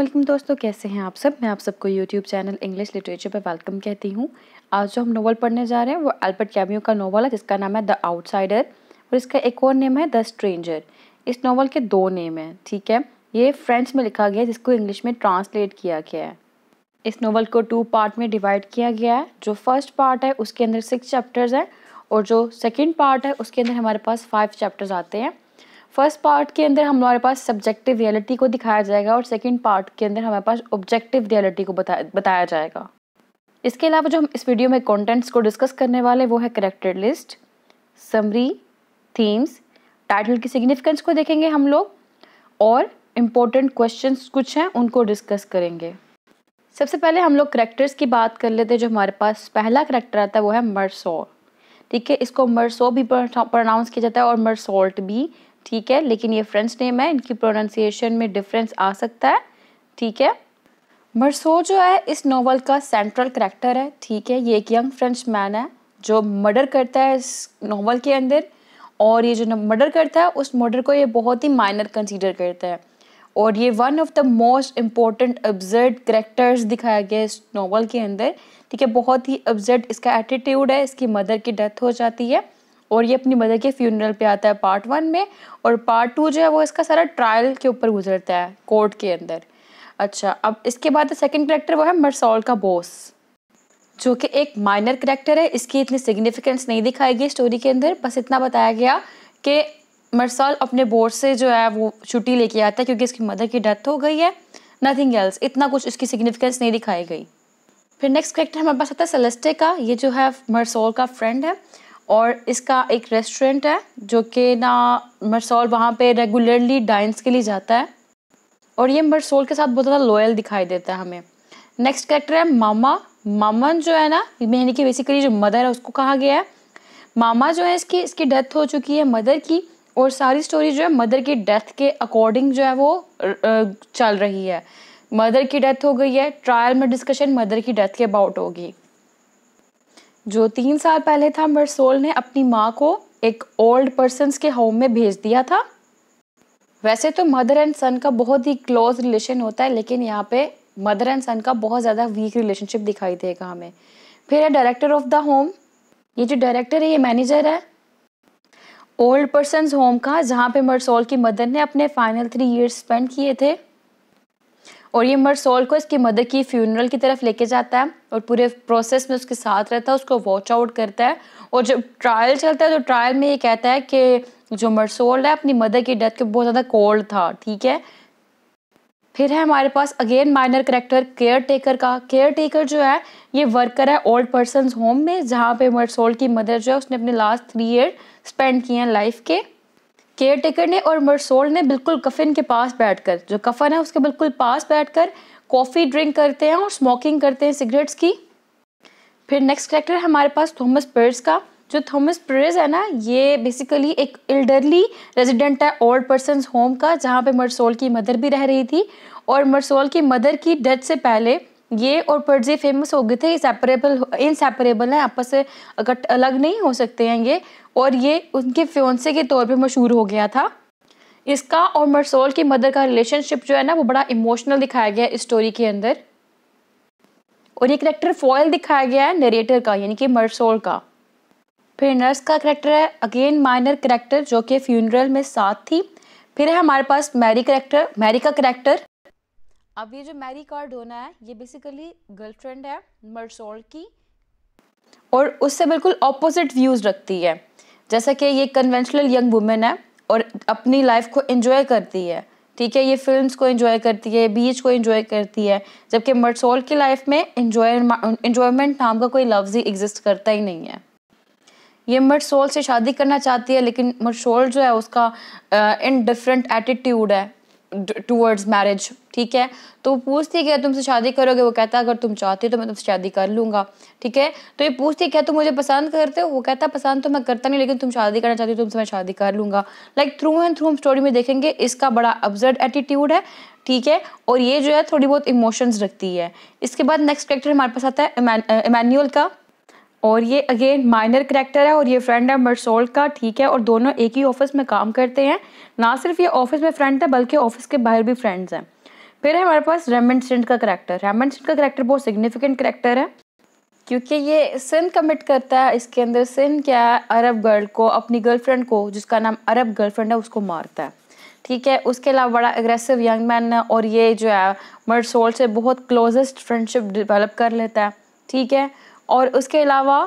Welcome दोस्तों कैसे हैं आप सब मैं आप सबको यूट्यूब चैनल इंग्लिश लिटरेचर पर वेलकम कहती हूँ आज जो हम नोवेल पढ़ने जा रहे हैं वो अल्बर्ट कैमियो का नोवेल है जिसका नाम है द आउटसाइडर और इसका एक और नेम है द स्ट्रेंजर इस नोवेल के दो नेम हैं ठीक है ये फ्रेंच में लिखा गया है जिसको इंग्लिश में ट्रांसलेट किया गया है इस नोवेल को टू पार्ट में डिवाइड किया गया है जो फर्स्ट पार्ट है उसके अंदर सिक्स चैप्टर्स हैं और जो सेकेंड पार्ट है उसके अंदर हमारे पास फाइव चैप्टर्स आते हैं फर्स्ट पार्ट के अंदर हमारे पास सब्जेक्टिव रियलिटी को दिखाया जाएगा और सेकेंड पार्ट के अंदर हमारे पास ऑब्जेक्टिव रियलिटी को बता बताया जाएगा इसके अलावा जो हम इस वीडियो में कॉन्टेंट्स को डिस्कस करने वाले वो है corrected list summary themes title की सिग्निफिकेंस को देखेंगे हम लोग और इम्पोर्टेंट क्वेश्चन कुछ हैं उनको डिस्कस करेंगे सबसे पहले हम लोग करेक्टर्स की बात कर लेते हैं जो हमारे पास पहला करेक्टर आता है वो है मरसो ठीक है इसको मरसो भी प्रोनाउंस किया जाता है और मरसोल्ट भी ठीक है लेकिन ये फ्रेंच नेम है इनकी प्रोनाउंसिएशन में डिफरेंस आ सकता है ठीक है मरसो जो है इस नावल का सेंट्रल करेक्टर है ठीक है ये एक यंग फ्रेंच मैन है जो मर्डर करता है इस नावल के अंदर और ये जो मर्डर करता है उस मर्डर को ये बहुत ही माइनर कंसीडर करता है और ये one of the most important absurd characters दिखाया गया इस नावल के अंदर ठीक है बहुत ही ऑब्जर्ड इसका एटीट्यूड है इसकी मदर की डेथ हो जाती है और ये अपनी मदर के फ्यूनरल पे आता है पार्ट वन में और पार्ट टू जो है वो इसका सारा ट्रायल के ऊपर गुजरता है कोर्ट के अंदर अच्छा अब इसके बाद सेकेंड करेक्टर वो है मरसौल का बोस जो कि एक माइनर करेक्टर है इसकी इतनी सिग्निफिकेंस नहीं दिखाई गई स्टोरी के अंदर बस इतना बताया गया कि मरसौल अपने बोर्ड से जो है वो छुट्टी लेके आता है क्योंकि इसकी मदर की डेथ हो गई है नथिंग एल्स इतना कुछ इसकी सिग्निफिकेंस नहीं दिखाई गई फिर नेक्स्ट करेक्टर हमारे पास आता है सेलेस्टे का ये जो है मरसौल का फ्रेंड है और इसका एक रेस्टोरेंट है जो कि ना मरसोल वहाँ पे रेगुलरली डाइंस के लिए जाता है और ये मरसोल के साथ बहुत ज़्यादा लॉयल दिखाई देता है हमें नेक्स्ट कैरेक्टर है मामा मामन जो है ना यानी कि बेसिकली जो मदर है उसको कहा गया है मामा जो है इसकी इसकी डेथ हो चुकी है मदर की और सारी स्टोरी जो है मदर की डेथ के अकॉर्डिंग जो है वो चल रही है मदर की डेथ हो गई है ट्रायल में डिस्कशन मदर की डेथ के अबाउट होगी जो तीन साल पहले था मरसोल ने अपनी माँ को एक ओल्ड पर्सन के होम में भेज दिया था वैसे तो मदर एंड सन का बहुत ही क्लोज रिलेशन होता है लेकिन यहाँ पे मदर एंड सन का बहुत ज़्यादा वीक रिलेशनशिप दिखाई देगा हमें फिर है डायरेक्टर ऑफ द होम ये जो डायरेक्टर है ये मैनेजर है ओल्ड पर्सन होम का जहाँ पे मरसोल की मदर ने अपने फाइनल थ्री ईयर्स स्पेंड किए थे और ये मरसोल को इसकी मदर की फ्यूनरल की तरफ लेके जाता है और पूरे प्रोसेस में उसके साथ रहता है उसको वॉच आउट करता है और जब ट्रायल चलता है तो ट्रायल में ये कहता है कि जो मरसोल है अपनी मदर की डेथ के बहुत ज़्यादा कोल्ड था ठीक है फिर है हमारे पास again minor character caretaker का केयर टेकर जो है ये वर्कर है ओल्ड पर्सन होम में जहाँ पे मरसोल की मदर जो है उसने अपने लास्ट थ्री ईयर स्पेंड किए हैं लाइफ के केयर टेकर ने और मरसोल ने बिल्कुल कफिन के पास बैठकर जो कफन है उसके बिल्कुल पास बैठकर कॉफ़ी ड्रिंक करते हैं और स्मोकिंग करते हैं सिगरेट्स की फिर नेक्स्ट करेक्टर हमारे पास थॉमस पर्स का जो थॉमस प्रेज है ना ये बेसिकली एक एल्डरली रेजिडेंट है ओल्ड पर्सन होम का जहाँ पे मरसोल की मदर भी रह रही थी और मरसोल की मदर की डेथ से पहले ये और पर्जी फेमस हो गए थे सेपरेबल इनसेपरेबल हैं आपस से अगट अलग नहीं हो सकते हैं ये और ये उनके फ्योन्से के तौर पे मशहूर हो गया था इसका और मरसोल की मदर का रिलेशनशिप जो है ना वो बड़ा इमोशनल दिखाया गया है इस स्टोरी के अंदर और ये करेक्टर फॉयल दिखाया गया है नरेटर का यानी कि मरसोल का फिर नर्स का करेक्टर है अगेन माइनर करेक्टर जो कि फ्यूनरल में साथ थी फिर है हमारे पास मैरी करेक्टर मैरी का करेक्टर अब ये जो मैरी कार्ड होना है ये बेसिकली गर्लफ्रेंड है मरसोल की और उससे बिल्कुल ऑपोजिट व्यूज रखती है जैसा कि ये कन्वेंशनल यंग वुमेन है और अपनी लाइफ को एंजॉय करती है ठीक है ये फिल्म्स को एंजॉय करती है बीच को एंजॉय करती है जबकि मरसोल की लाइफ में एंजॉय एंजॉयमेंट नाम का कोई लफ्ज़ ही एग्जिस्ट करता ही नहीं है ये मरसोल से शादी करना चाहती है लेकिन मरसोल जो है उसका इन डिफरेंट एटीट्यूड है टूवर्ड्स मैरिज ठीक है तो वो पूछती है क्या तुमसे शादी करोगे वो कहता है अगर तुम चाहते हो तो मैं तुमसे शादी कर लूंगा ठीक है तो ये पूछती है क्या तुम मुझे पसंद करते हो वो कहता है पसंद तो मैं करता नहीं लेकिन तुम शादी करना चाहती हो तो तुमसे मैं शादी कर लूंगा लाइक थ्रू एंड थ्रू हम स्टोरी में देखेंगे इसका बड़ा अब्जर्ड एटीट्यूड है ठीक है और ये जो है थोड़ी बहुत इमोशंस रखती है इसके बाद नेक्स्ट करेक्टर हमारे पास आता है इमैनुअल का और ये अगेन माइनर करेक्टर है और ये फ्रेंड है मरसोल का ठीक है और दोनों एक ही ऑफिस में काम करते हैं ना सिर्फ ये ऑफिस में फ्रेंड है बल्कि ऑफिस के बाहर भी फ्रेंड्स हैं फिर है हमारे पास रेमंड सेंट का करेक्टर रेमंड सिंट का करैक्टर बहुत सिग्निफिकेंट करेक्टर है क्योंकि ये सिन कमिट करता है इसके अंदर सिन क्या है अरब गर्ल को अपनी गर्लफ्रेंड को जिसका नाम अरब गर्लफ्रेंड है उसको मारता है ठीक है उसके अलावा बड़ा एग्रेसिव यंग मैन है और ये जो है मर्सोल से बहुत क्लोजेस्ट फ्रेंडशिप डेवलप कर लेता है ठीक है और उसके अलावा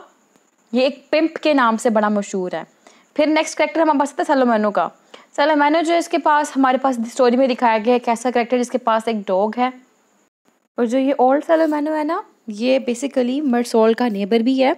ये एक पिम्प के नाम से बड़ा मशहूर है फिर नेक्स्ट करेक्टर हमारे पास आता है सलोमैनो का सलामानो जो इसके पास हमारे पास स्टोरी में दिखाया गया है एक ऐसा करेक्टर जिसके पास एक डॉग है और जो ये ओल्ड मैनो है ना ये बेसिकली मरसोल का नेबर भी है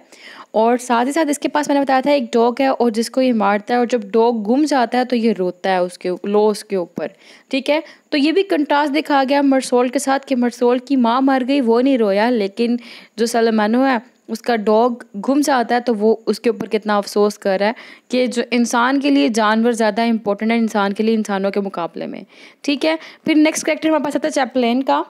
और साथ ही साथ इसके पास मैंने बताया था एक डॉग है और जिसको ये मारता है और जब डॉग गुम जाता है तो ये रोता है उसके लो उसके ऊपर ठीक है तो ये भी कंट्रास्ट दिखा गया मरसोल के साथ कि मरसोल की माँ मर गई वो नहीं रोया लेकिन जो सलमानो है उसका डॉग घूम जाता है तो वो उसके ऊपर कितना अफसोस कर रहा है कि जो इंसान के लिए जानवर ज़्यादा इंपॉर्टेंट है इंसान के लिए इंसानों के मुकाबले में ठीक है फिर नेक्स्ट करेक्टर हमारे पास आता है चैपलेन का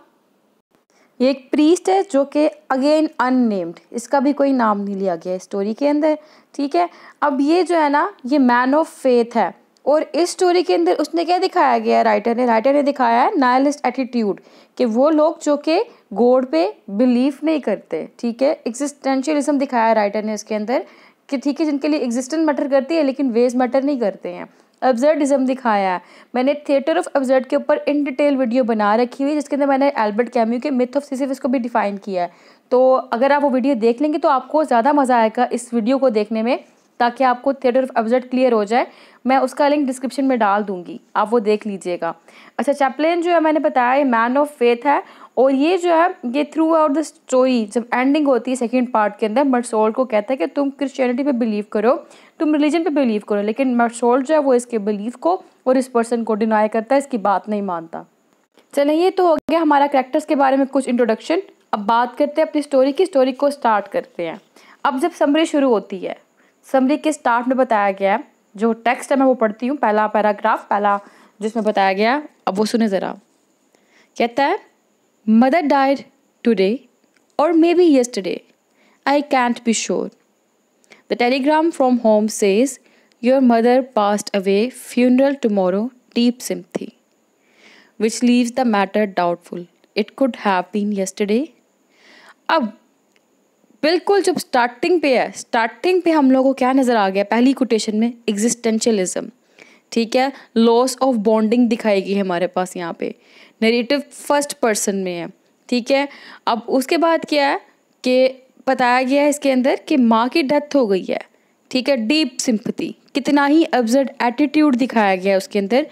ये एक प्रीस्ट है जो कि अगेन अननेम्ड इसका भी कोई नाम नहीं लिया गया स्टोरी के अंदर ठीक है अब ये जो है ना ये मैन ऑफ फेथ है और इस स्टोरी के अंदर उसने क्या दिखाया गया राइटर ने राइटर ने दिखाया है नायलिस्ट एटीट्यूड कि वो लोग जो कि गोड पे बिलीव नहीं करते ठीक है एग्जिस्टेंशियलिज्म दिखाया राइटर ने इसके अंदर कि ठीक है जिनके लिए एग्जिस्टेंस मैटर करती है लेकिन वेज मैटर नहीं करते हैं अब्जर्डिज्म दिखाया है मैंने थिएटर ऑफ अब्जर्ड के ऊपर इन डिटेल वीडियो बना रखी हुई जिसके अंदर मैंने एल्बर्ट कैम्यू के मिथ ऑफ सिसिफिस को भी डिफ़ाइन किया है तो अगर आप वो वीडियो देख लेंगे तो आपको ज़्यादा मज़ा आएगा इस वीडियो को देखने में ताकि आपको थिएटर ऑफ एब्जेक्ट क्लियर हो जाए मैं उसका लिंक डिस्क्रिप्शन में डाल दूंगी आप वो देख लीजिएगा अच्छा चैप्लेन जो है मैंने बताया मैन ऑफ फेथ है और ये जो है ये थ्रू आउट द स्टोरी जब एंडिंग होती है सेकेंड पार्ट के अंदर मरसोल को कहता है कि तुम क्रिश्चियनिटी पे बिलीव करो तुम रिलीजन पे बिलीव करो लेकिन मरसोल जो है वो इसके बिलीव को और इस पर्सन को डिनाई करता है इसकी बात नहीं मानता चले ये तो हो गया हमारा करेक्टर्स के बारे में कुछ इंट्रोडक्शन अब बात करते हैं अपनी स्टोरी की स्टोरी को स्टार्ट करते हैं अब जब समरी शुरू होती है समरी के स्टार्ट में बताया गया है जो टेक्स्ट है मैं वो पढ़ती हूँ पहला पैराग्राफ पहला जिसमें बताया गया है अब वो सुने ज़रा कहता है मदर डाइड टुडे और maybe yesterday I can't be sure the telegram from home says your mother passed away funeral tomorrow deep sympathy which leaves the matter doubtful it could have been yesterday. अब बिल्कुल जब starting पे है starting पे हम लोगों को क्या नज़र आ गया पहली कोटेशन में एग्जिस्टेंशलिज्म ठीक है लॉस ऑफ बॉन्डिंग दिखाई गई हमारे पास यहाँ पे नेगेटिव फर्स्ट पर्सन में है ठीक है अब उसके बाद क्या है कि बताया गया है इसके अंदर कि माँ की डेथ हो गई है ठीक है डीप सिंपथी कितना ही अब्जर्ड एटीट्यूड दिखाया गया है उसके अंदर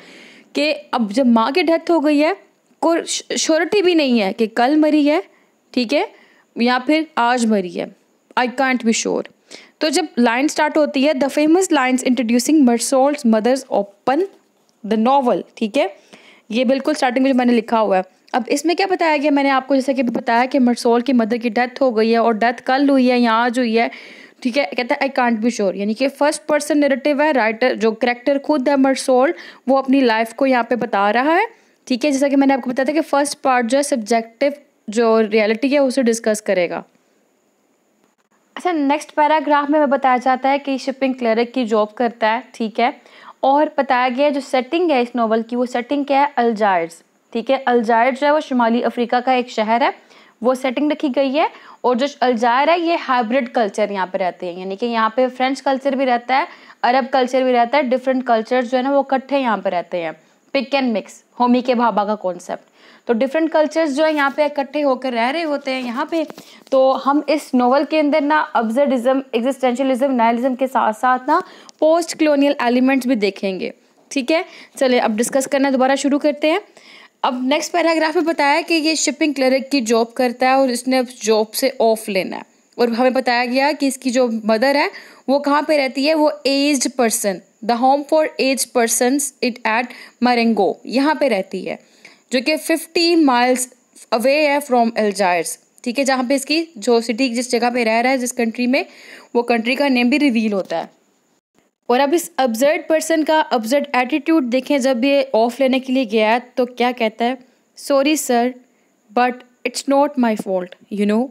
कि अब जब माँ की डेथ हो गई है को श्योरिटी भी नहीं है कि कल मरी है ठीक है या फिर आज मरी है आई कांट बी श्योर तो जब लाइन स्टार्ट होती है the famous lines introducing Meursault's mother's open the novel ठीक है ये बिल्कुल स्टार्टिंग में जो मैंने लिखा हुआ है अब इसमें क्या बताया गया मैंने आपको जैसा कि बताया कि मरसोल की मदर की डेथ हो गई है और डेथ कल हुई है या आज हुई है ठीक है कहता है आई कांट बी श्योर यानी कि फर्स्ट पर्सन नेरेटिव है राइटर जो करेक्टर खुद है मरसोल वो अपनी लाइफ को यहाँ पे बता रहा है ठीक है जैसा कि मैंने आपको बताया था कि फर्स्ट पार्ट जो है सब्जेक्टिव जो रियलिटी है उसे डिस्कस करेगा अच्छा नेक्स्ट पैराग्राफ में बताया जाता है कि शिपिंग क्लर्क की जॉब करता है ठीक है और बताया गया जो सेटिंग है इस नावल की वो सेटिंग क्या है अल्जायर्स ठीक है अलजायर्स जो है वो शुमाली अफ्रीका का एक शहर है वो सेटिंग रखी गई है और जो अल्जायर है ये हाइब्रिड कल्चर यहाँ पे रहते हैं यानी कि यहाँ पे फ्रेंच कल्चर भी रहता है अरब कल्चर भी रहता है डिफरेंट कल्चर जो है ना वो इकट्ठे यहाँ पे रहते हैं पिक एंड मिक्स होमी के भाभा का कॉन्सेप्ट तो डिफरेंट कल्चर्स जो है यहाँ पे इकट्ठे होकर रह रहे होते हैं यहाँ पे तो हम इस नोवल के अंदर ना अब्जर्डिज्म एग्जिस्टेंशलिज्म नायलिज्म के साथ साथ ना पोस्ट कलोनियल एलिमेंट्स भी देखेंगे ठीक है चले अब डिस्कस करना दोबारा शुरू करते हैं अब नेक्स्ट पैराग्राफ में बताया कि ये शिपिंग क्लर्क की जॉब करता है और इसने जॉब से ऑफ लेना है और हमें बताया गया कि इसकी जो मदर है वो कहाँ पे रहती है वो aged person the home for aged person it at Marengo यहाँ पे रहती है जो कि 50 माइल्स अवे है फ्रॉम एल्जायर्स ठीक है जहाँ पे इसकी जो सिटी जिस जगह पे रह रहा है जिस कंट्री में वो कंट्री का नेम भी रिवील होता है और अब इस अब्जर्ड पर्सन का अब्जर्ड एटीट्यूड देखें जब ये ऑफ लेने के लिए गया है तो क्या कहता है sorry sir but it's not my fault you know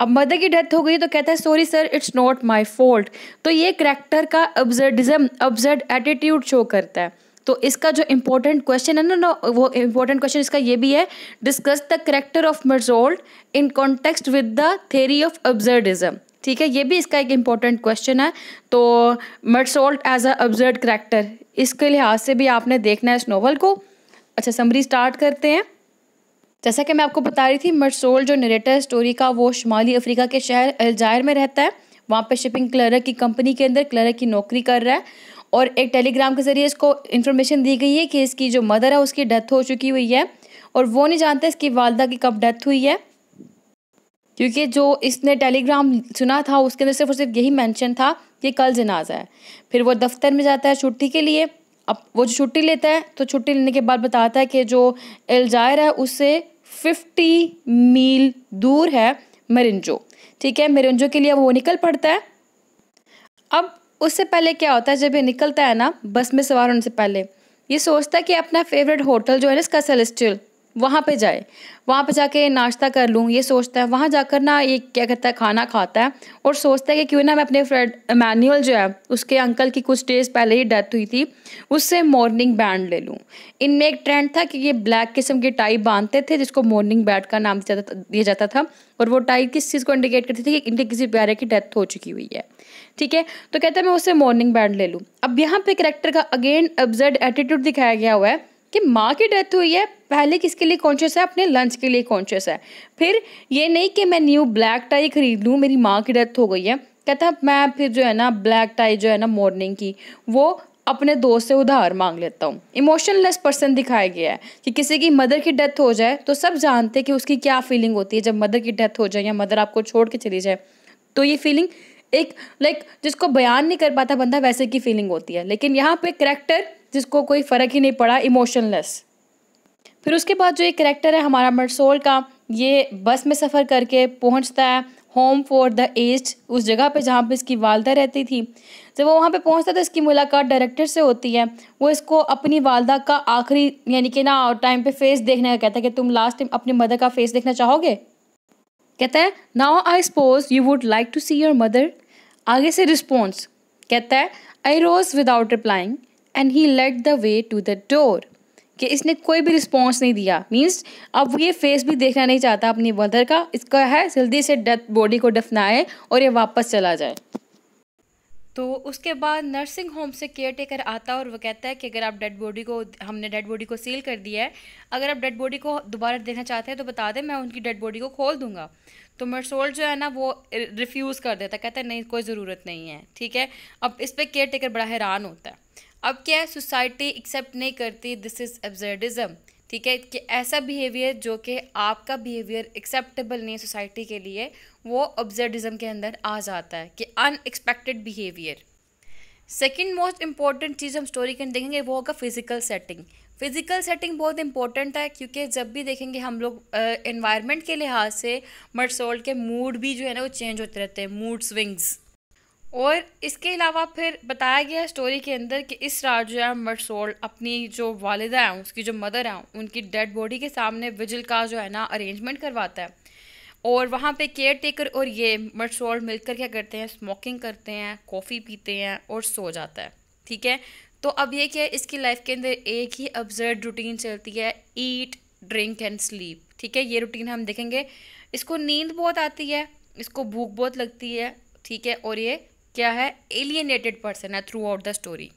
अब मदर की डेथ हो गई तो कहता है sorry sir it's not my fault तो ये करेक्टर का अब्जर्डिज्म अब्जर्ड एटीट्यूड शो करता है तो इसका जो इम्पोर्टेंट क्वेश्चन है ना ना वो इम्पोर्टेंट क्वेश्चन इसका ये भी है discuss the character of Meursault in context with the theory of absurdism ठीक है ये भी इसका एक इम्पॉर्टेंट क्वेश्चन है तो मर्सोल्ट एज अ ऑब्जर्ड करेक्टर इसके लिहाज से भी आपने देखना है इस नॉवल को अच्छा समरी स्टार्ट करते हैं जैसा कि मैं आपको बता रही थी मर्सोल जो नरेटर स्टोरी का वो शुमाली अफ्रीका के शहर अलजायर में रहता है वहाँ पर शिपिंग क्लर्क की कंपनी के अंदर क्लर्क की नौकरी कर रहा है और एक टेलीग्राम के ज़रिए इसको इन्फॉर्मेशन दी गई है कि इसकी जो मदर है उसकी डेथ हो चुकी हुई है और वो नहीं जानते इसकी वालदा की कब डेथ हुई है क्योंकि जो इसने टेलीग्राम सुना था उसके अंदर सिर्फ और सिर्फ यही मेंशन था कि कल जनाजा है फिर वो दफ्तर में जाता है छुट्टी के लिए अब वो जो छुट्टी लेता है तो छुट्टी लेने के बाद बताता है कि जो एल्जायर है उससे फिफ्टी मील दूर है मरिंजो ठीक है मरिंजो के लिए वो निकल पड़ता है अब उससे पहले क्या होता है जब ये निकलता है ना बस में सवार होने से पहले ये सोचता है कि अपना फेवरेट होटल जो है ना इसका सेलेस्टियल वहाँ पे जाए वहाँ पे जाके नाश्ता कर लूँ ये सोचता है वहाँ जाकर ना ये क्या कहता है खाना खाता है और सोचता है कि क्यों ना मैं अपने फ्रेंड मैनुअल जो है उसके अंकल की कुछ डेज पहले ही डेथ हुई थी उससे मॉर्निंग बैंड ले लूँ इनमें एक ट्रेंड था कि ये ब्लैक किस्म की टाई बांधते थे जिसको मॉर्निंग बैंड का नाम दिया जाता था और वो टाई किस चीज़ को इंडिकेट करती थी कि इनके किसी प्यारे की डेथ हो चुकी हुई है ठीक है तो कहते हैं मैं उससे मॉर्निंग बैंड ले लूँ अब यहाँ पे करेक्टर का अगेन अब्जर्ड एटीट्यूड दिखाया गया हुआ है कि माँ की डेथ हुई है पहले किसके लिए कॉन्शियस है अपने लंच के लिए कॉन्शियस है फिर ये नहीं कि मैं न्यू ब्लैक टाई खरीद लूँ मेरी माँ की डेथ हो गई है कहता है मैं फिर जो है ना ब्लैक टाई जो है ना मॉर्निंग की वो अपने दोस्त से उधार मांग लेता हूँ इमोशनलेस पर्सन दिखाया गया है कि किसी की मदर की डेथ हो जाए तो सब जानते हैं कि उसकी क्या फीलिंग होती है जब मदर की डेथ हो जाए या मदर आपको छोड़ के चली जाए तो ये फीलिंग एक लाइक like, जिसको बयान नहीं कर पाता बंदा वैसे की फीलिंग होती है लेकिन यहाँ पे करेक्टर जिसको कोई फ़र्क ही नहीं पड़ा इमोशनलेस फिर उसके बाद जो ये करेक्टर है हमारा मरसोल का ये बस में सफ़र करके पहुँचता है होम फॉर द एज उस जगह पे जहाँ पे इसकी वालदा रहती थी जब वो वहाँ पे पहुँचता तो इसकी मुलाकात डायरेक्टर से होती है वो इसको अपनी वालदा का आखिरी यानी कि ना टाइम पे फेस देखने का कहता है कि तुम लास्ट टाइम अपने मदर का फेस देखना चाहोगे कहता है now I suppose you would like to see your mother आगे से रिस्पॉन्स कहता है I rose without replying and he led the way to the door कि इसने कोई भी रिस्पॉन्स नहीं दिया मीन्स अब ये फेस भी देखना नहीं चाहता अपनी मदर का इसका है जल्दी से डेथ बॉडी को डफनाए और ये वापस चला जाए तो उसके बाद नर्सिंग होम से केयर टेकर आता है और वो कहता है कि अगर आप डेड बॉडी को हमने डेड बॉडी को सील कर दिया है अगर आप डेड बॉडी को दोबारा देखना चाहते हैं तो बता दें मैं उनकी डेड बॉडी को खोल दूंगा तो मरसोल जो है ना वो रिफ्यूज़ कर देता कहता है नहीं कोई ज़रूरत नहीं है ठीक है अब इस पर केयर टेकर बड़ा हैरान होता है अब क्या है सोसाइटी एक्सेप्ट नहीं करती दिस इज़ एब्जर्डिज़म ठीक है कि ऐसा बिहेवियर जो कि आपका बिहेवियर एक्सेप्टेबल नहीं है सोसाइटी के लिए वो ऑब्जर्डिज़म के अंदर आ जाता है कि unexpected behaviour second most important चीज़ हम स्टोरी के अंदर देखेंगे वो होगा फिजिकल सेटिंग फिज़िकल सेटिंग बहुत इंपॉर्टेंट है क्योंकि जब भी देखेंगे हम लोग इन्वायरमेंट के लिहाज से मरसोल के मूड भी जो है ना वो चेंज होते रहते हैं मूड स्विंग्स और इसके अलावा फिर बताया गया स्टोरी के अंदर कि इस रात जो है मरसोल अपनी जो वालदा हैं उसकी जो मदर हैं उनकी डेड बॉडी के सामने विजिल का जो है ना अरेंजमेंट करवाता है और वहाँ पे केयर टेकर और ये मरसोल मिलकर क्या करते हैं स्मोकिंग करते हैं कॉफ़ी पीते हैं और सो जाता है ठीक है तो अब ये क्या है इसकी लाइफ के अंदर एक ही अब्जर्ड रूटीन चलती है ईट ड्रिंक एंड स्लीप ठीक है ये रूटीन हम देखेंगे इसको नींद बहुत आती है इसको भूख बहुत लगती है ठीक है और ये क्या है एलियनेटेड पर्सन है थ्रू आउट द स्टोरी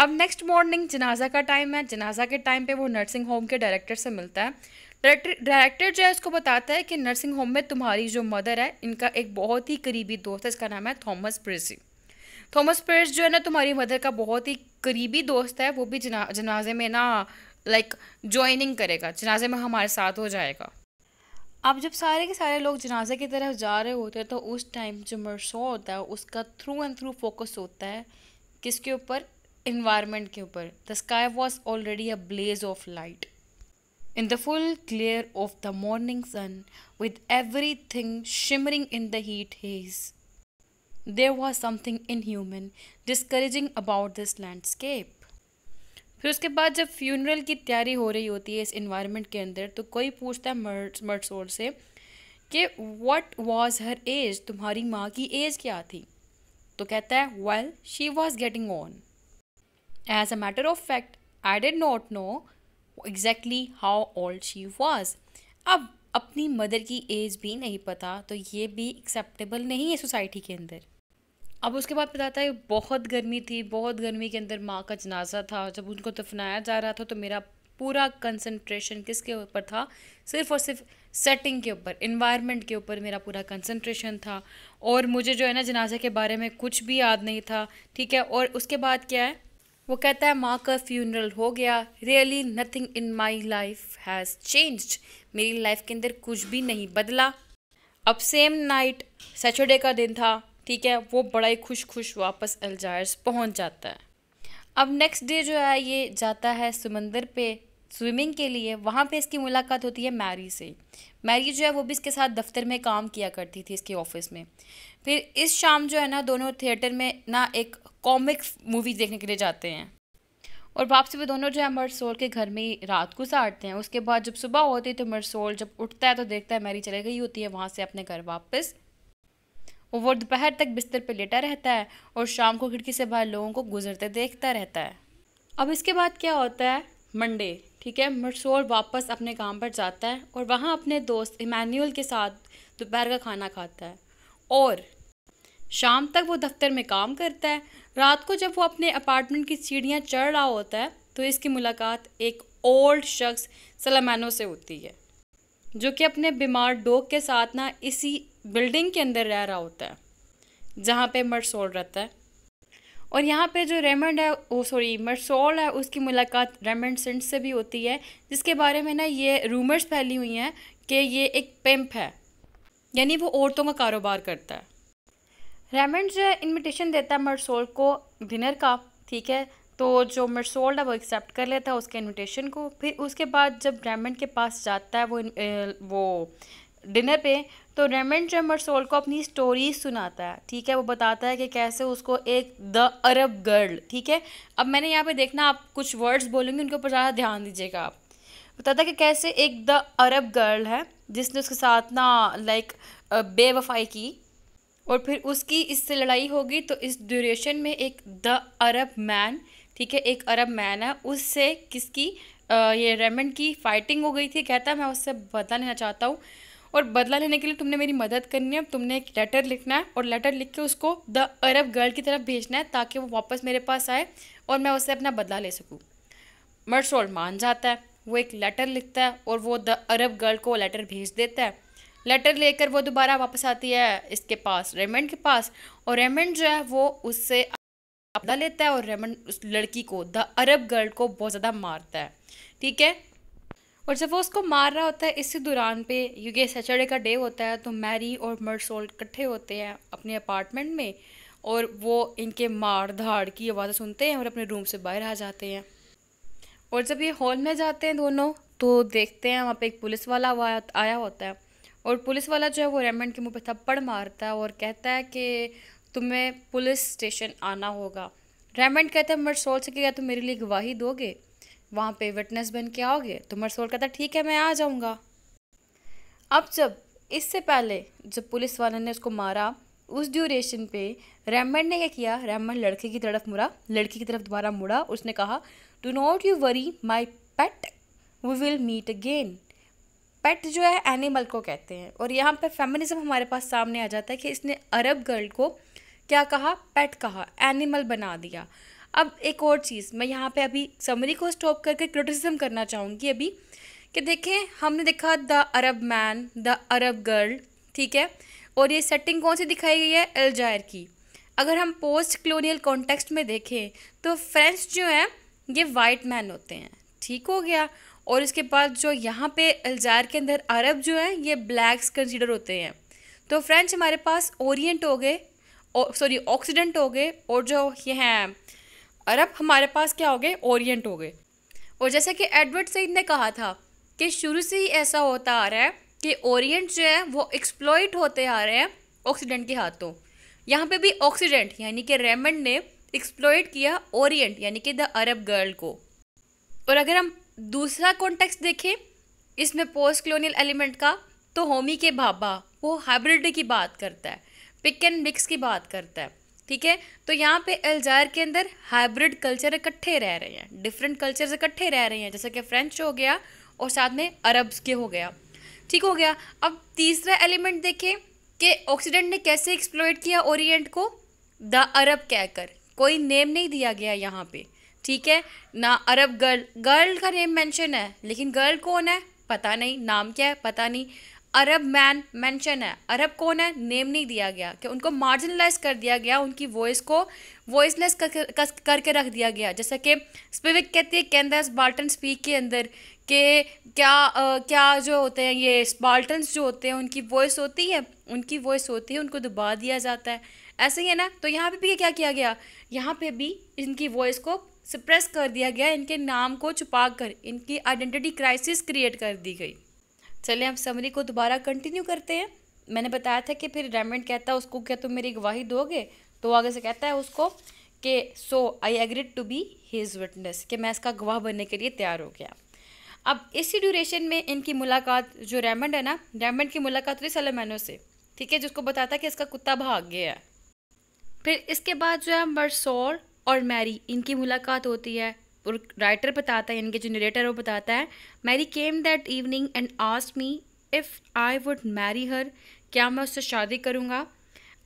अब नेक्स्ट मॉर्निंग जनाजा का टाइम है जनाजा के टाइम पे वो नर्सिंग होम के डायरेक्टर से मिलता है डायरेक्टर डायरेक्टर जो है उसको बताता है कि नर्सिंग होम में तुम्हारी जो मदर है इनका एक बहुत ही करीबी दोस्त है इसका नाम है थॉमस ब्रेसी थॉमस पेर्स जो है ना तुम्हारी मदर का बहुत ही करीबी दोस्त है वो भी जना जनाजे में ना लाइक ज्वाइनिंग करेगा जनाजे में हमारे साथ हो जाएगा अब जब सारे के सारे लोग जनाजे की तरफ जा रहे होते हैं तो उस टाइम जो मरसो होता है उसका थ्रू एंड थ्रू फोकस होता है किसके ऊपर इन्वायरमेंट के ऊपर the sky was already a blaze of light in the full clear of the morning sun with everything shimmering in the heat haze there was something inhuman discouraging about this landscape फिर उसके बाद जब funeral की तैयारी हो रही होती है इस इन्वायरमेंट के अंदर तो कोई पूछता है मर्ट मर्टसोर से कि वट वॉज हर एज तुम्हारी माँ की एज क्या थी तो कहता है well she was getting on as a matter of fact I did not know exactly how old she was अब अपनी मदर की एज भी नहीं पता तो ये भी एक्सेप्टेबल नहीं है सोसाइटी के अंदर अब उसके बाद बताता है बहुत गर्मी थी बहुत गर्मी के अंदर माँ का जनाजा था जब उनको दफनाया जा रहा था तो मेरा पूरा कंसंट्रेशन किसके ऊपर था सिर्फ और सिर्फ सेटिंग के ऊपर इन्वायरमेंट के ऊपर मेरा पूरा कंसंट्रेशन था और मुझे जो है ना जनाजे के बारे में कुछ भी याद नहीं था ठीक है और उसके बाद क्या है वो कहता है माँ का फ्यूनरल हो गया really nothing in my life has changed मेरी लाइफ के अंदर कुछ भी नहीं बदला अब सेम नाइट सैटरडे का दिन था ठीक है वो बड़ा ही खुश खुश वापस अलजायर्स पहुंच जाता है अब नेक्स्ट डे जो है ये जाता है समंदर पे स्विमिंग के लिए वहाँ पे इसकी मुलाकात होती है मैरी से मैरी जो है वो भी इसके साथ दफ्तर में काम किया करती थी इसके ऑफिस में फिर इस शाम जो है ना दोनों थिएटर में ना एक कॉमिक मूवी देखने के लिए जाते हैं और वापसी वो दोनों जो है मरसोल के घर में ही रात को गुजारते हैं उसके बाद जब सुबह होती है तो मरसोल जब उठता है तो देखता है मैरी चले गई होती है वहाँ से अपने घर वापस वो दोपहर तक बिस्तर पर लेटा रहता है और शाम को खिड़की से बाहर लोगों को गुजरते देखता रहता है अब इसके बाद क्या होता है मंडे ठीक है मरसोर वापस अपने काम पर जाता है और वहाँ अपने दोस्त इमानुअल के साथ दोपहर का खाना खाता है और शाम तक वो दफ्तर में काम करता है रात को जब वो अपने अपार्टमेंट की सीढ़ियाँ चढ़ रहा होता है तो इसकी मुलाकात एक ओल्ड शख्स सलामानों से होती है जो कि अपने बीमार डॉग के साथ ना इसी बिल्डिंग के अंदर रह रहा होता है जहाँ पे मरसोल रहता है और यहाँ पे जो रेमंड है ओ सॉरी मरसोल है उसकी मुलाकात रेमंड सेंट से भी होती है जिसके बारे में ना ये रूमर्स फैली हुई हैं कि ये एक पिम्प है यानी वो औरतों का कारोबार करता है रेमंड जो इन्विटेशन देता है मरसोल को डिनर का ठीक है तो जो मिर्सोल्ड है वो एक्सेप्ट कर लेता है उसके इनविटेशन को फिर उसके बाद जब रेमंड के पास जाता है वो वो डिनर पे तो रेमंड जो मरसोल को अपनी स्टोरी सुनाता है ठीक है वो बताता है कि कैसे उसको एक द अरब गर्ल ठीक है अब मैंने यहाँ पे देखना आप कुछ वर्ड्स बोलेंगे उनके ऊपर ज़्यादा ध्यान दीजिएगा आप बताता कि कैसे एक द अरब गर्ल है जिसने उसके साथ ना लाइक बेवफाई की और फिर उसकी इससे लड़ाई होगी तो इस ड्यूरेशन में एक द अरब मैन ठीक है एक अरब मैन है उससे किसकी ये रेमंड की फाइटिंग हो गई थी कहता है मैं उससे बदला लेना चाहता हूँ और बदला लेने के लिए तुमने मेरी मदद करनी है तुमने एक लेटर लिखना है और लेटर लिख के उसको द अरब गर्ल की तरफ भेजना है ताकि वो वापस मेरे पास आए और मैं उससे अपना बदला ले सकूँ मर्सोल मान जाता है वो एक लेटर लिखता है और वो द अरब गर्ल को लेटर भेज देता है लेटर लेकर वो दोबारा वापस आती है इसके पास रेमंड के पास और रेमंड जो है वो उससे अपना लेता है और रेमन उस लड़की को द अरब गर्ल को बहुत ज़्यादा मारता है ठीक है और जब वो उसको मार रहा होता है इसी दौरान पे क्योंकि सैटरडे का डे होता है तो मैरी और मर्सोल इकट्ठे होते हैं अपने अपार्टमेंट में और वो इनके मार धाड़ की आवाज़ें सुनते हैं और अपने रूम से बाहर आ जाते हैं और जब ये हॉल में जाते हैं दोनों तो देखते हैं वहाँ पे एक पुलिस वाला आया होता है और पुलिस वाला जो है वो रेमंड के मुँह पे थप्पड़ मारता है और कहता है कि तुम्हें पुलिस स्टेशन आना होगा रेमंड कहते हैं मरसोल से क्या तुम मेरे लिए गवाही दोगे वहाँ पे विटनेस बन के आओगे तो मरसोल कहता ठीक है मैं आ जाऊँगा अब जब इससे पहले जब पुलिस वाले ने उसको मारा उस ड्यूरेशन पे रेमंड ने क्या किया रेमंड लड़के की तरफ मुड़ा लड़की की तरफ दोबारा मुड़ा उसने कहा do not you worry my pet we will meet again pet जो है एनिमल को कहते हैं और यहाँ पर फेमिनिज्म हमारे पास सामने आ जाता है कि इसने अरब गर्ल को क्या कहा पेट कहा एनिमल बना दिया अब एक और चीज़ मैं यहाँ पे अभी समरी को स्टॉप करके क्रिटिसिज्म करना चाहूँगी अभी कि देखें हमने देखा the Arab man the Arab girl ठीक है और ये सेटिंग कौन सी दिखाई गई है अलजायर की अगर हम पोस्ट क्लोनियल कॉन्टेक्स्ट में देखें तो फ्रेंच जो हैं ये वाइट मैन होते हैं ठीक हो गया और इसके बाद जो यहाँ पे अलजायर के अंदर अरब जो हैं ये ब्लैक्स कंसिडर होते हैं तो फ्रेंच हमारे पास ओरिएंट हो गए सॉरी ऑक्सीडेंट हो गए और जो ये हैं अरब हमारे पास क्या हो गए ओरिएंट हो गए और जैसा कि एडवर्ड सईद ने कहा था कि शुरू से ही ऐसा होता आ रहा है कि ओरिएंट जो है वो एक्सप्लॉइट होते आ रहे हैं ऑक्सीडेंट के हाथों यहाँ पे भी ऑक्सीडेंट यानी कि रेमंड ने एक्सप्लॉइट किया ओरिएंट यानी कि द अरब गर्ल को और अगर हम दूसरा कॉन्टेक्स्ट देखें इसमें पोस्ट क्लोनियल एलिमेंट का तो होमी के बाबा वो हाइब्रिड की बात करता है पिक एंड मिक्स की बात करता है ठीक है तो यहाँ पे एल्जायर के अंदर हाइब्रिड कल्चर इकट्ठे रह रहे हैं डिफरेंट कल्चर इकट्ठे रह रहे हैं जैसे कि फ्रेंच हो गया और साथ में अरब्स के हो गया ठीक हो गया अब तीसरा एलिमेंट देखें कि ऑक्सीडेंट ने कैसे एक्सप्लोइट किया ओरिएंट को द अरब कहकर कोई नेम नहीं दिया गया यहाँ पे ठीक है ना अरब गर्ल गर्ल का नेम मेंशन है लेकिन गर्ल कौन है पता नहीं नाम क्या है पता नहीं अरब मैन मेंशन है अरब कौन है नेम नहीं दिया गया कि उनको मार्जिनलाइज कर दिया गया उनकी वॉइस को वॉइसलेस करके कर, रख दिया गया जैसा कि स्पिविक कहती है कैंदस बाल्टन स्पीक के अंदर कि क्या आ, क्या जो होते हैं ये बाल्टन जो होते हैं उनकी वॉइस होती है उनकी वॉइस होती है उनको दबा दिया जाता है ऐसे ही है ना तो यहाँ पे भी क्या किया गया यहाँ पे भी इनकी वॉइस को सप्रेस कर दिया गया इनके नाम को छुपा कर इनकी आइडेंटिटी क्राइसिस क्रिएट कर दी गई चलें अब समरी को दोबारा कंटिन्यू करते हैं मैंने बताया था कि फिर रेमंड कहता है उसको क्या तुम मेरी गवाही दोगे तो आगे से कहता है उसको कि so I agreed to be his witness कि मैं इसका गवाह बनने के लिए तैयार हो गया अब इसी ड्यूरेशन में इनकी मुलाकात जो रेमंड है ना रेमंड की मुलाकात हुई सलेमानों से ठीक है जिसको बताता कि इसका कुत्ता भाग गया है फिर इसके बाद जो है मरसोर और मैरी इनकी मुलाकात होती है राइटर बताता है यानी कि जो नरेटर वो बताता है Marie came that evening and asked me if I would marry her क्या मैं उससे शादी करूँगा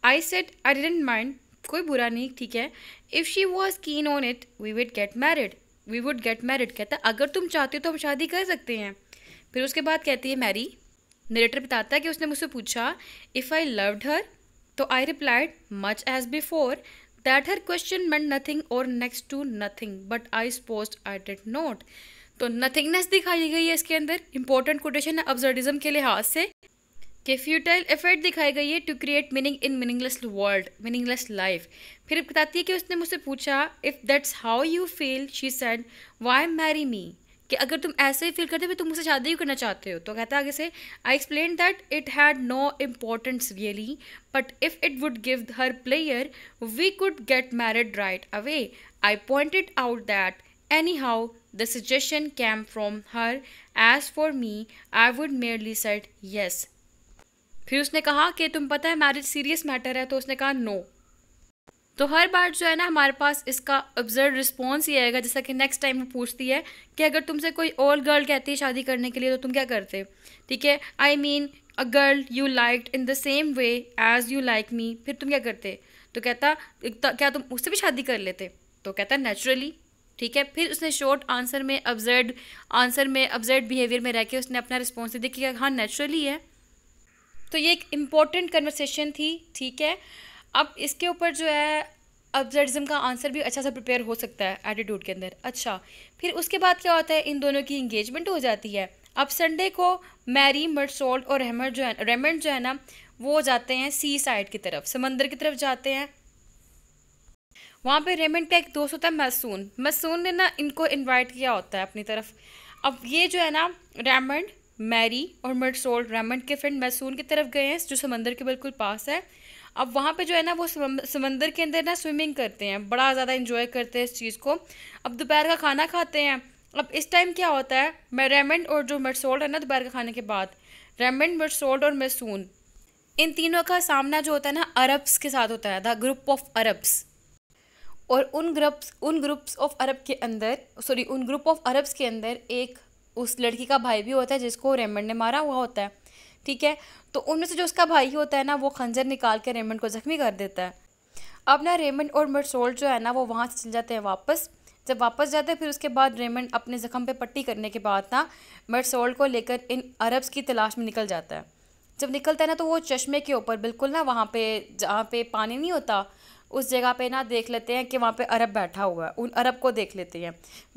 I said I didn't mind कोई बुरा नहीं ठीक है if she was keen on it we would get married we would get married कहता है अगर तुम चाहते हो तो हम शादी कर सकते हैं फिर उसके बाद कहती है मैरी नरेटर बताता है कि उसने मुझसे पूछा इफ़ आई लव्ड हर तो I replied much as before that her question meant nothing और next to nothing but I suppose I did not तो नथिंगनेस दिखाई गई है इसके अंदर इंपॉर्टेंट कोटेशन है ऑब्जर्डिज्म के लिहाज से कि फ्यूटाइल एफर्ट दिखाई गई है to create meaning in meaningless world meaningless life फिर बताती है कि उसने मुझसे पूछा if that's how you feel she said why marry me कि अगर तुम ऐसे ही फील करते हो तुम मुझसे शादी ही करना चाहते हो तो कहता है आगे से I explained that it had no importance really but if it would give her pleasure we could get married right away I pointed out that anyhow the suggestion came from her as for me I would merely said yes फिर उसने कहा कि तुम पता है marriage serious matter है तो उसने कहा नो no. तो हर बार जो है ना हमारे पास इसका ऑब्जर्व रिस्पॉन्स ही आएगा जैसा कि नेक्स्ट टाइम वो पूछती है कि अगर तुमसे कोई ओल्ड गर्ल कहती है शादी करने के लिए तो तुम क्या करते ठीक है I mean a girl you like in the same way as you like me फिर तुम क्या करते तो कहता क्या तुम उससे भी शादी कर लेते तो कहता नेचुरली ठीक है फिर उसने शॉर्ट आंसर में ऑब्जर्व आंसर में ऑब्जर्व बिहेवियर में रह के उसने अपना रिस्पॉन्स दे दिया कि हाँ नेचुरली है तो ये एक इम्पॉर्टेंट कन्वर्सेशन थी ठीक है अब इसके ऊपर जो है अब्जर्डिज्म का आंसर भी अच्छा सा प्रिपेयर हो सकता है एटीट्यूड के अंदर अच्छा फिर उसके बाद क्या होता है इन दोनों की इंगेजमेंट हो जाती है अब संडे को मैरी मरसोल्ड और रेमंड जो है रेमंड जो है ना वो जाते हैं सी साइड की तरफ समंदर की तरफ जाते हैं वहाँ पे रेमंड का एक दोस्त होता है मैसून मैसून ने ना इनको इनवाइट किया होता है अपनी तरफ अब ये जो है ना रेमंड मैरी और मरसोल्ड रेमंड के फ्रेंड मैसून की तरफ गए हैं जो समंदर के बिल्कुल पास है अब वहाँ पे जो है ना वो समंदर के अंदर ना स्विमिंग करते हैं बड़ा ज़्यादा इन्जॉय करते हैं इस चीज़ को अब दोपहर का खाना खाते हैं अब इस टाइम क्या होता है मैं रेमंड और जो मरसोल्ट है ना दोपहर का खाने के बाद रेमंड मरसोल्ट और मैसून इन तीनों का सामना जो होता है ना अरब्स के साथ होता है द ग्रुप ऑफ अरब्स और उन ग्रुप्स उन ग्रुप्स ऑफ अरब के अंदर सॉरी उन ग्रुप ऑफ अरब्स के अंदर एक उस लड़की का भाई भी होता है जिसको रेमंड ने मारा हुआ होता है ठीक है तो उनमें से जो उसका भाई होता है ना वो खंजर निकाल के रेमंड को ज़ख्मी कर देता है अब ना रेमंड और मरसोल जो है ना वो वहाँ से चल जाते हैं वापस जब वापस जाते हैं फिर उसके बाद रेमंड अपने ज़ख्म पे पट्टी करने के बाद ना मरसोल को लेकर इन अरब्स की तलाश में निकल जाता है जब निकलता है ना तो वो चश्मे के ऊपर बिल्कुल ना वहाँ पे जहाँ पे पानी नहीं होता उस जगह पे ना देख लेते हैं कि वहाँ पे अरब बैठा हुआ है उन अरब को देख लेते हैं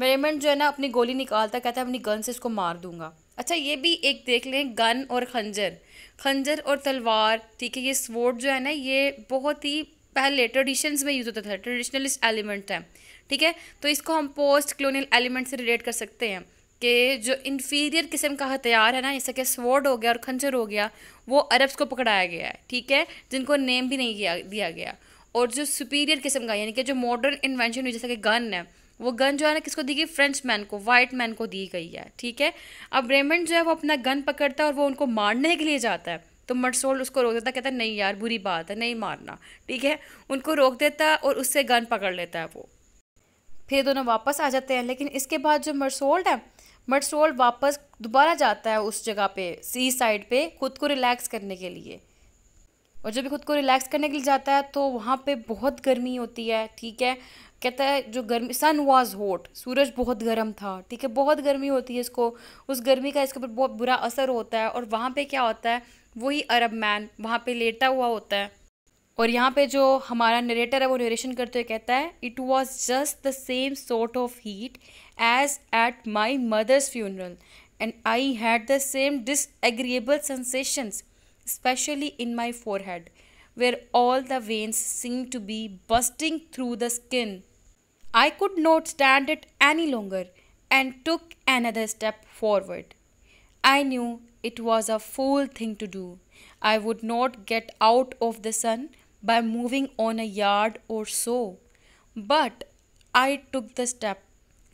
रेमंड जो है ना अपनी गोली निकालता कहता है अपनी गन से इसको मार दूंगा अच्छा ये भी एक देख लें गन और खंजर खंजर और तलवार ठीक है ये स्वोर्ड जो है ना ये बहुत ही पहले ट्रेडिशंस में यूज़ होता था ट्रेडिशनलिस्ट एलिमेंट है ठीक है तो इसको हम पोस्ट क्लोनियल एलिमेंट से रिलेट कर सकते हैं कि जो इन्फीरियर किस्म का हथियार है ना जैसे कि स्वॉर्ड हो गया और खंजर हो गया वो अरब्स को पकड़ाया गया है ठीक है जिनको नेम भी नहीं किया दिया गया और जो सुपीरियर किस्म का यानी कि जो मॉडर्न इन्वेंशन हुई जैसे कि गन है वो गन जो है ना किसको दी गई फ्रेंच मैन को वाइट मैन को दी गई है ठीक है अब रेमंड जो है वो अपना गन पकड़ता है और वो उनको मारने के लिए जाता है तो मटसोल उसको रोक देता कहता नहीं यार बुरी बात है नहीं मारना ठीक है उनको रोक देता है और उससे गन पकड़ लेता है वो फिर दोनों वापस आ जाते हैं लेकिन इसके बाद जो मरसोल्ड है मरसोल्ड वापस दोबारा जाता है उस जगह पे सी साइड पे खुद को रिलैक्स करने के लिए और जब भी खुद को रिलैक्स करने के लिए जाता है तो वहाँ पे बहुत गर्मी होती है ठीक है कहता है जो गर्मी सन वॉज हॉट सूरज बहुत गर्म था ठीक है बहुत गर्मी होती है इसको उस गर्मी का इसके ऊपर बहुत बुरा असर होता है और वहाँ पे क्या होता है वही अरब मैन वहाँ पे लेटा हुआ होता है और यहाँ पे जो हमारा नरेटर है वो नरेशन करते हुए कहता है it was just the same sort of heat as at my mother's funeral and I had the same disagreeable sensations especially in my forehead where all the veins seem to be bursting through the skin I could not stand it any longer and took another step forward. I knew it was a fool thing to do. I would not get out of the sun by moving on a yard or so. But I took the step,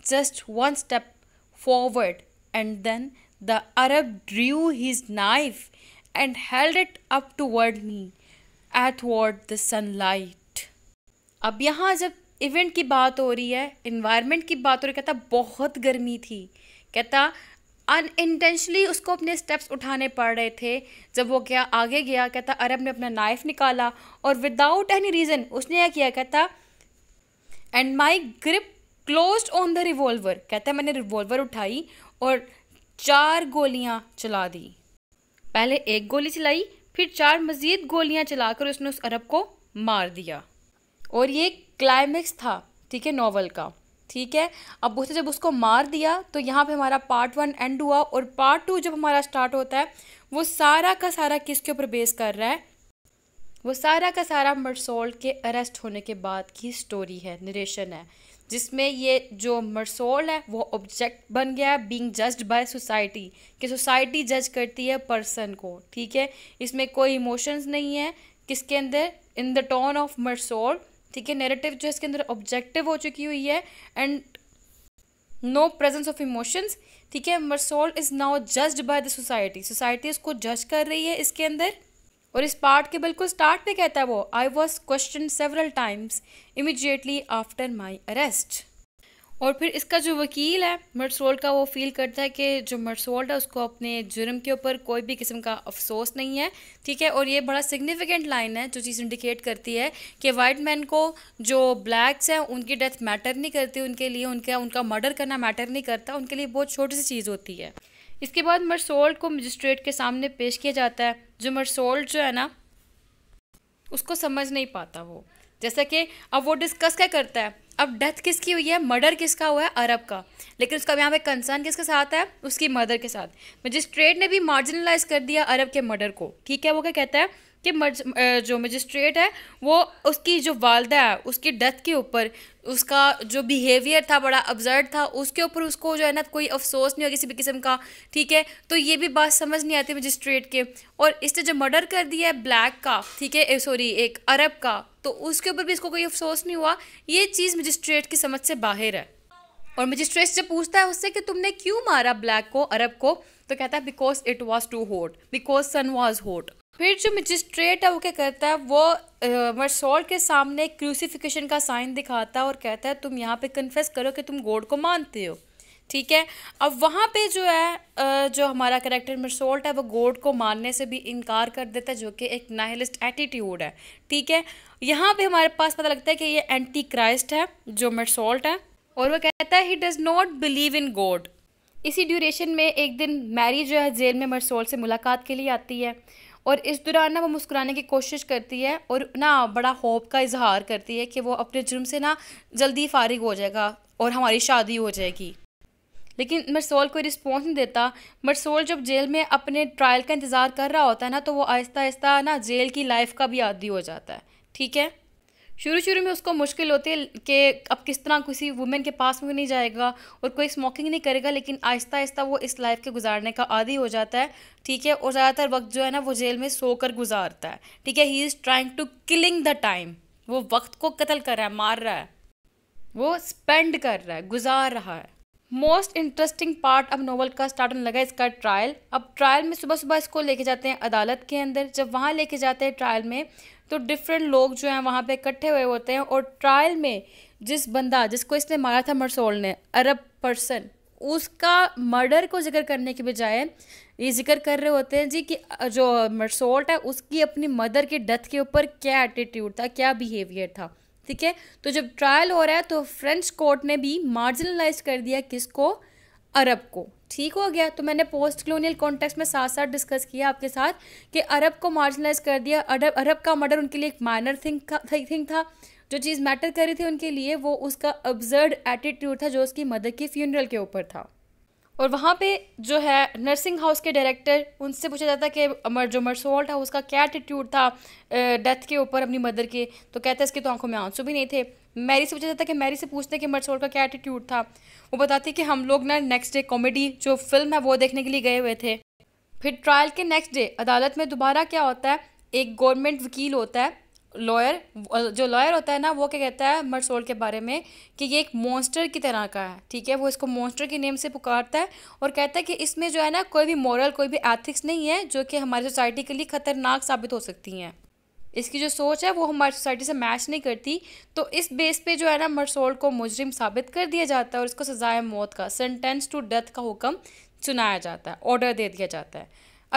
just one step forward, and then the Arab drew his knife and held it up toward me, athwart the sunlight. अब यहाँ जब event की बात हो रही है environment की बात हो रही है कहता बहुत गर्मी थी कहता अन इंटेंशली उसको अपने स्टेप्स उठाने पड़ रहे थे जब वो क्या आगे गया कहता अरब ने अपना नाइफ निकाला और विदाउट एनी रीज़न उसने यह किया कहता and my grip close on the revolver कहता मैंने रिवॉल्वर उठाई और चार गोलियां चला दी पहले एक गोली चलाई फिर चार मज़ीद गोलियां चलाकर उसने उस अरब को मार दिया और ये क्लाइमैक्स था ठीक है नॉवल का ठीक है अब उसे जब उसको मार दिया तो यहाँ पे हमारा पार्ट वन एंड हुआ और पार्ट टू जब हमारा स्टार्ट होता है वो सारा का सारा किसके ऊपर बेस कर रहा है वो सारा का सारा मरसोल के अरेस्ट होने के बाद की स्टोरी है निरेशन है जिसमें ये जो मरसोल है वो ऑब्जेक्ट बन गया है बींग जज्ड बाय सोसाइटी कि सोसाइटी जज करती है पर्सन को ठीक है इसमें कोई इमोशंस नहीं है किसके अंदर in the tone of Meursault ठीक है नेरेटिव जो है इसके अंदर ऑब्जेक्टिव हो चुकी हुई है and no presence of emotions ठीक है Meursault is now judged by the society society इसको जज कर रही है इसके अंदर और इस पार्ट के बिल्कुल स्टार्ट पे कहता है वो I was question several times immediately after my arrest और फिर इसका जो वकील है मर्सोल्ड का वो फील करता है कि जो मर्सोल्ड है उसको अपने जुर्म के ऊपर कोई भी किस्म का अफसोस नहीं है ठीक है और ये बड़ा सिग्निफिकेंट लाइन है जो चीज़ इंडिकेट करती है कि वाइट मैन को जो ब्लैक्स हैं उनकी डेथ मैटर नहीं करती उनके लिए उनका उनका मर्डर करना मैटर नहीं करता उनके लिए बहुत छोटी सी चीज़ होती है इसके बाद मर्सोल्ड को मजिस्ट्रेट के सामने पेश किया जाता है जो मर्सोल्ड जो है ना उसको समझ नहीं पाता वो जैसा कि अब वो डिस्कस क्या करता है अब डेथ किसकी हुई है मर्डर किसका हुआ है अरब का लेकिन उसका यहाँ पे कंसर्न किसके साथ है उसकी मदर के साथ मजिस्ट्रेट ने भी मार्जिनलाइज कर दिया अरब के मर्डर को ठीक है वो क्या कहता है कि मर्ज जो मजिस्ट्रेट है वो उसकी जो वालदा है उसकी डेथ के ऊपर उसका जो बिहेवियर था बड़ा अब्जर्ड था उसके ऊपर उसको जो है ना कोई अफसोस नहीं हो किसी भी किस्म का ठीक है तो ये भी बात समझ नहीं आती मजिस्ट्रेट के और इसने जो मर्डर कर दिया है ब्लैक का ठीक है सॉरी एक अरब का तो उसके ऊपर भी इसको कोई अफसोस नहीं हुआ ये चीज़ मजिस्ट्रेट की समझ से बाहर है और मजिस्ट्रेट जब पूछता है उससे कि तुमने क्यों मारा ब्लैक को अरब को तो कहता है because it was too hot because sun was hot फिर जो मजिस्ट्रेट है वो क्या करता है वो मरसोल के सामने क्रूसीफिकेशन का साइन दिखाता है और कहता है तुम यहाँ पे कन्फेस करो कि तुम गोड को मानते हो ठीक है अब वहाँ पे जो है जो हमारा करेक्टर मिसोल्ट है वो गोड को मानने से भी इनकार कर देता है जो कि एक नाहलिस्ट एटीट्यूड है ठीक है यहाँ पे हमारे पास पता लगता है कि ये एंटी क्राइस्ट है जो मिसोल्ट है और वो कहता है he does not believe in God इसी ड्यूरेशन में एक दिन मैरी जो है जेल में मरसोल से मुलाकात के लिए आती है और इस दौरान ना वो मुस्कुराने की कोशिश करती है और ना बड़ा होप का इजहार करती है कि वो अपने जुर्म से ना जल्दी फारिग हो जाएगा और हमारी शादी हो जाएगी लेकिन मरसोल कोई रिस्पॉन्स नहीं देता मरसोल जब जेल में अपने ट्रायल का इंतज़ार कर रहा होता है ना तो वो आहिस्ता आहिस्ता ना जेल की लाइफ का भी आदि हो जाता है ठीक है शुरू शुरू में उसको मुश्किल होती है कि अब किस तरह किसी वुमेन के पास में नहीं जाएगा और कोई स्मोकिंग नहीं करेगा लेकिन आहिस्ता आहिस्ता वो इस लाइफ के गुजारने का आदि हो जाता है ठीक है और ज़्यादातर वक्त जो है ना वो जेल में सोकर गुजारता है ठीक है he is trying to killing the time वो वक्त को कत्ल कर रहा है मार रहा है वो स्पेंड कर रहा है गुजार रहा है मोस्ट इंटरेस्टिंग पार्ट अब नोवल का स्टार्ट होने लगा इसका ट्रायल अब ट्रायल में सुबह सुबह इसको लेके जाते हैं अदालत के अंदर जब वहाँ लेके जाते हैं ट्रायल में तो डिफरेंट लोग जो हैं वहाँ पे इकट्ठे हुए होते हैं और ट्रायल में जिस बंदा जिसको इसने मारा था मरसोल ने अरब पर्सन उसका मर्डर को जिक्र करने के बजाय ये जिक्र कर रहे होते हैं जी कि जो मरसोल्ट है उसकी अपनी मदर की डेथ के ऊपर क्या एटीट्यूड था क्या बिहेवियर था ठीक है तो जब ट्रायल हो रहा है तो फ्रेंच कोर्ट ने भी मार्जिनलाइज कर दिया किसको अरब को ठीक हो गया तो मैंने पोस्ट कलोनियल कॉन्टेक्स्ट में साथ साथ डिस्कस किया आपके साथ कि अरब को मार्जिनलाइज कर दिया अरब अरब का मर्डर उनके लिए एक माइनर थिंग थिंग था जो चीज़ मैटर करी थी उनके लिए वो उसका ऑब्जर्व एटीट्यूड था जो उसकी मदर की फ्यूनरल के ऊपर था और वहाँ पे जो है नर्सिंग हाउस के डायरेक्टर उनसे पूछा जाता कि अमर जो मरसोल है उसका क्या एटीट्यूड था डेथ के ऊपर अपनी मदर के तो कहते हैं इसके तो आंखों में आंसू भी नहीं थे मैरी से पूछा जाता कि मैरी से पूछते हैं कि मरसोल का क्या एटीट्यूड था वो बताती कि हम लोग ना नेक्स्ट डे कॉमेडी जो फिल्म है वो देखने के लिए गए हुए थे फिर ट्रायल के नेक्स्ट डे अदालत में दोबारा क्या होता है एक गवर्नमेंट वकील होता है लॉयर जो लॉयर होता है ना वो क्या कहता है मरसोल के बारे में कि ये एक मॉन्स्टर की तरह का है ठीक है वो इसको मॉन्स्टर के नेम से पुकारता है और कहता है कि इसमें जो है ना कोई भी मॉरल कोई भी एथिक्स नहीं है जो कि हमारी सोसाइटी के लिए ख़तरनाक साबित हो सकती हैं इसकी जो सोच है वो हमारी सोसाइटी से मैच नहीं करती तो इस बेस पे जो है ना मरसोल को मुजरिम साबित कर दिया जाता है और इसको सजाए मौत का सेंटेंस टू डेथ का हुक्म चुनाया जाता है ऑर्डर दे दिया जाता है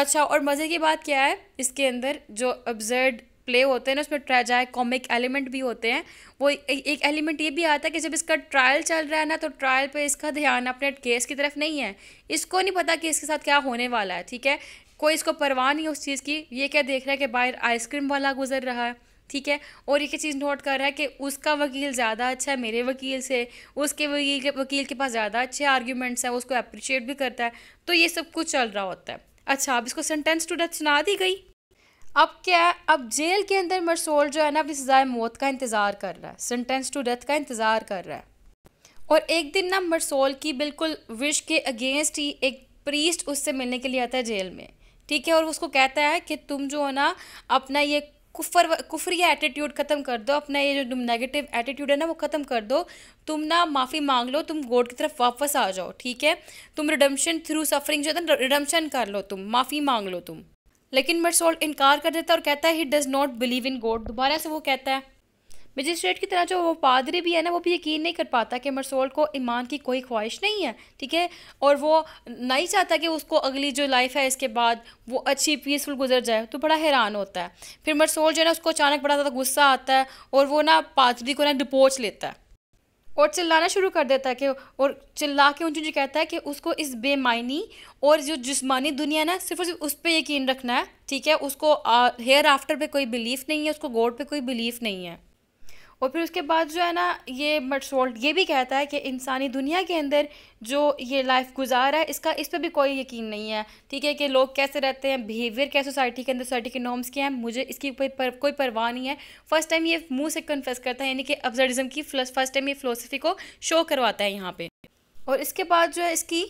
अच्छा और मज़े की बात क्या है इसके अंदर जो ऑब्जर्ड प्ले होते हैं ना उसमें ट्रेजैक कॉमिक एलिमेंट भी होते हैं वो एक एलिमेंट ये भी आता है कि जब इसका ट्रायल चल रहा है ना तो ट्रायल पे इसका ध्यान अपने केस की तरफ नहीं है इसको नहीं पता कि इसके साथ क्या होने वाला है ठीक है कोई इसको परवाह नहीं उस चीज़ की ये क्या देख रहा है कि बाहर आइसक्रीम वाला गुजर रहा है ठीक है और एक चीज़ नोट कर रहा है कि उसका वकील ज़्यादा अच्छा है मेरे वकील से उसके वकील के वकील के पास ज़्यादा अच्छे आर्ग्यूमेंट्स हैं उसको अप्रिशिएट भी करता है तो ये सब कुछ चल रहा होता है अच्छा अब इसको सेंटेंस टू डेथ सुना दी गई अब क्या है अब जेल के अंदर मरसोल जो है ना अपनी सजाए मौत का इंतज़ार कर रहा है सेंटेंस टू डेथ का इंतज़ार कर रहा है और एक दिन ना मरसोल की बिल्कुल विश के अगेंस्ट ही एक प्रीस्ट उससे मिलने के लिए आता है जेल में ठीक है और उसको कहता है कि तुम जो है ना अपना ये कुफर कुफरी एटीट्यूड ख़त्म कर दो अपना ये जो नेगेटिव एटीट्यूड है ना वो ख़त्म कर दो तुम ना माफ़ी मांग लो तुम गॉड की तरफ वापस आ जाओ ठीक है तुम रिडम्पशन थ्रू सफरिंग जो है ना रिडम्पशन कर लो तुम माफ़ी मांग लो तुम लेकिन मरसोल इनकार कर देता है और कहता है he does not believe in God दोबारा से वो कहता है मजिस्ट्रेट की तरह जो वो पादरी भी है ना वो भी यकीन नहीं कर पाता कि मरसोल को ईमान की कोई ख्वाहिश नहीं है ठीक है और वो नहीं चाहता कि उसको अगली जो लाइफ है इसके बाद वो अच्छी पीसफुल गुजर जाए तो बड़ा हैरान होता है फिर मरसोल जो है ना उसको अचानक बड़ा ज़्यादा गुस्सा आता है और वो ना पादरी को ना डिपोच लेता है और चिल्लाना शुरू कर देता है कि और चिल्ला के ऊंची जो कहता है कि उसको इस बेमायनी और जो जिस्मानी दुनिया ना सिर्फ और सिर्फ उस पर यकीन रखना है ठीक है उसको हेयर आफ्टर पे कोई बिलीफ नहीं है उसको गॉड पे कोई बिलीफ नहीं है और फिर उसके बाद जो है ना ये मटसोल्ट ये भी कहता है कि इंसानी दुनिया के अंदर जो ये लाइफ गुजार है इसका इस पर भी कोई यकीन नहीं है ठीक है कि लोग कैसे रहते हैं बिहेवियर क्या सोसाइटी के अंदर सोसाइटी के नॉर्म्स क्या हैं मुझे इसकी कोई पर, कोई परवाह नहीं है फर्स्ट टाइम ये मुँह से कन्फेस करता है यानी कि अब्जर्डिज्म की फर्स्ट टाइम ये फ़िलोसफी को शो करवाता है यहाँ पर और इसके बाद जो है इसकी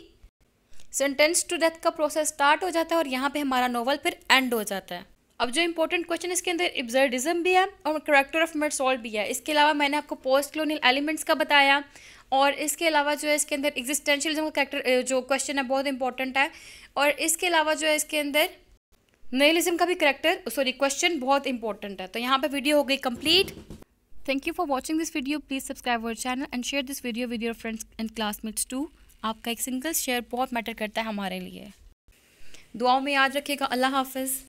सेंटेंस टू डेथ का प्रोसेस स्टार्ट हो जाता है और यहाँ पे हमारा नावल फिर एंड हो जाता है अब जो इंपॉर्टेंट क्वेश्चन इसके अंदर इब्जर्डिज्म भी है और करेक्टर ऑफ सॉल्व भी है इसके अलावा मैंने आपको पोस्ट क्लोनियल एलिमेंट्स का बताया और इसके अलावा जो है इसके अंदर एग्जिस्टेंशियलिज्म का करेक्टर जो क्वेश्चन है बहुत इंपॉर्टेंट है और इसके अलावा जो है इसके अंदर नेलिज्म का भी करेक्टर सॉरी क्वेश्चन बहुत इंपॉर्टेंट है तो यहाँ पर वीडियो हो गई complete thank you for watching this video please subscribe our channel and share this video with your friends and classmates too आपका एक सिंगल शेयर बहुत मैटर करता है हमारे लिए दुआओं में याद रखिएगा अल्लाह हाफिज़